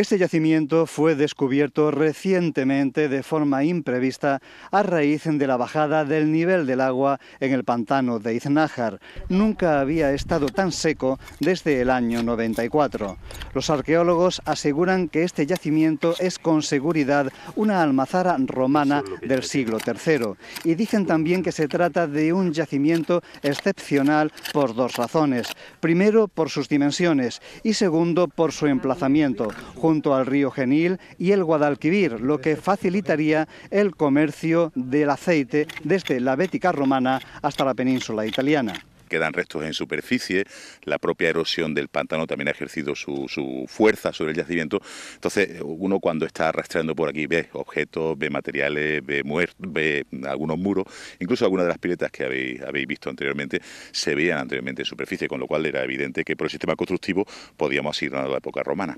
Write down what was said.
Este yacimiento fue descubierto recientemente de forma imprevista a raíz de la bajada del nivel del agua en el pantano de Iznájar. Nunca había estado tan seco desde el año 94. Los arqueólogos aseguran que este yacimiento es con seguridad una almazara romana del siglo III y dicen también que se trata de un yacimiento excepcional por dos razones. Primero, por sus dimensiones y segundo, por su emplazamiento junto al río Genil y el Guadalquivir, lo que facilitaría el comercio del aceite desde la Bética romana hasta la península italiana quedan restos en superficie, la propia erosión del pantano también ha ejercido su, fuerza sobre el yacimiento. Entonces, uno cuando está arrastrando por aquí ve objetos, ve materiales, ve ve algunos muros, incluso algunas de las piletas que habéis, habéis visto anteriormente se veían anteriormente en superficie, con lo cual era evidente que por el sistema constructivo podíamos asignar a la época romana.